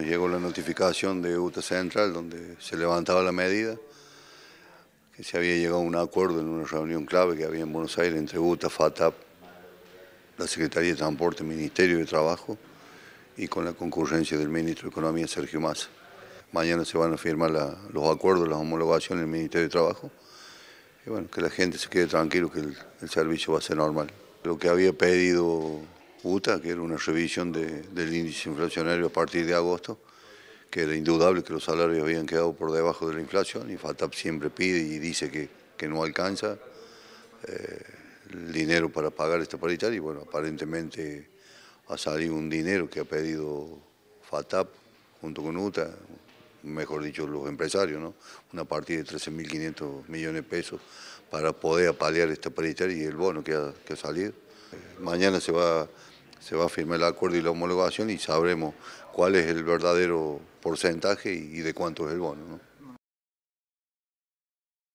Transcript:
llegó la notificación de UTA Central donde se levantaba la medida, que se había llegado a un acuerdo en una reunión clave que había en Buenos Aires entre UTA, FATAP, la Secretaría de Transporte, Ministerio de Trabajo y con la concurrencia del Ministro de Economía, Sergio Massa. Mañana se van a firmar los acuerdos, las homologaciones del Ministerio de Trabajo. Y bueno, que la gente se quede tranquilo que el servicio va a ser normal. Lo que había pedido UTA, que era una revisión del índice inflacionario a partir de agosto, que era indudable que los salarios habían quedado por debajo de la inflación y FATAP siempre pide y dice que, no alcanza eh, el dinero para pagar esta paritaria y bueno, aparentemente ha salido un dinero que ha pedido FATAP junto con UTA, mejor dicho, los empresarios, ¿no? una partida de 13.500 millones de pesos para poder apalear esta paritaria y el bono que ha, que ha salido. Mañana se va se va a firmar el acuerdo y la homologación y sabremos cuál es el verdadero porcentaje y de cuánto es el bono.